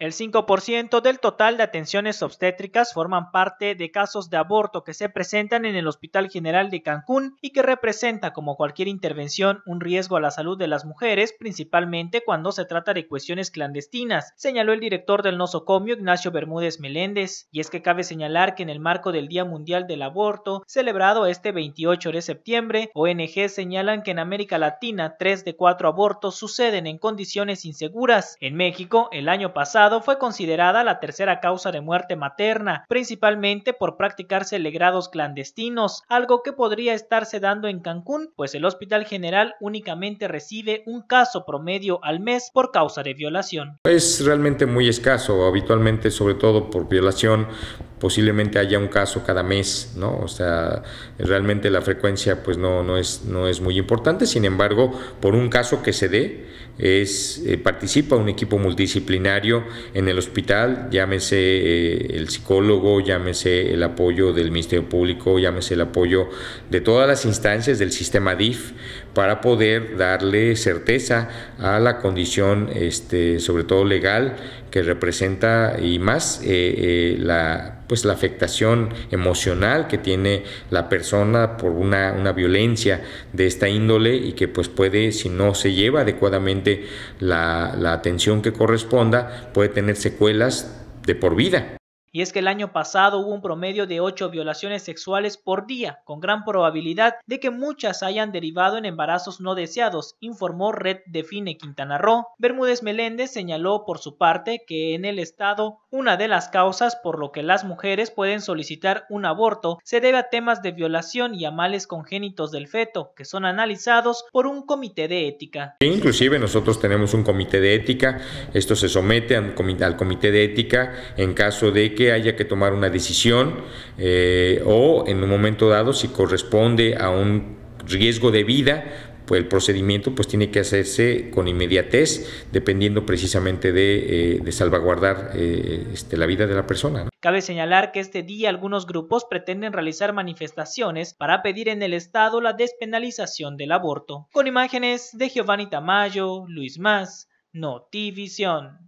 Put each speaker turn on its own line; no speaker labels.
El 5% del total de atenciones obstétricas forman parte de casos de aborto que se presentan en el Hospital General de Cancún y que representa, como cualquier intervención, un riesgo a la salud de las mujeres, principalmente cuando se trata de cuestiones clandestinas, señaló el director del nosocomio Ignacio Bermúdez Meléndez. Y es que cabe señalar que en el marco del Día Mundial del Aborto, celebrado este 28 de septiembre, ONG señalan que en América Latina 3 de 4 abortos suceden en condiciones inseguras. En México, el año pasado, fue considerada la tercera causa de muerte materna, principalmente por practicarse legrados clandestinos, algo que podría estarse dando en Cancún, pues el Hospital General únicamente recibe un caso promedio al mes por causa de violación.
Es realmente muy escaso, habitualmente sobre todo por violación, posiblemente haya un caso cada mes, ¿no? O sea, realmente la frecuencia pues no, no, es, no es muy importante, sin embargo, por un caso que se dé, es, eh, participa un equipo multidisciplinario en el hospital, llámese eh, el psicólogo, llámese el apoyo del Ministerio Público, llámese el apoyo de todas las instancias del sistema DIF para poder darle certeza a la condición, este, sobre todo legal, que representa y más eh, la pues la afectación emocional que tiene la persona por una, una violencia de esta índole y que pues puede, si no se lleva adecuadamente la, la atención que corresponda, puede tener secuelas de por vida.
Y es que el año pasado hubo un promedio de 8 violaciones sexuales por día, con gran probabilidad de que muchas hayan derivado en embarazos no deseados, informó Red Define Quintana Roo. Bermúdez Meléndez señaló por su parte que en el estado una de las causas por lo que las mujeres pueden solicitar un aborto se debe a temas de violación y a males congénitos del feto, que son analizados por un comité de ética.
Inclusive nosotros tenemos un comité de ética, esto se somete al comité de ética en caso de que haya que tomar una decisión eh, o en un momento dado si corresponde a un riesgo de vida pues el procedimiento pues tiene que hacerse con inmediatez, dependiendo precisamente de, eh, salvaguardar eh, este, la vida de la persona.
Cabe señalar que este día algunos grupos pretenden realizar manifestaciones para pedir en el Estado la despenalización del aborto. Con imágenes de Giovanni Tamayo, Luis Más, Notivisión.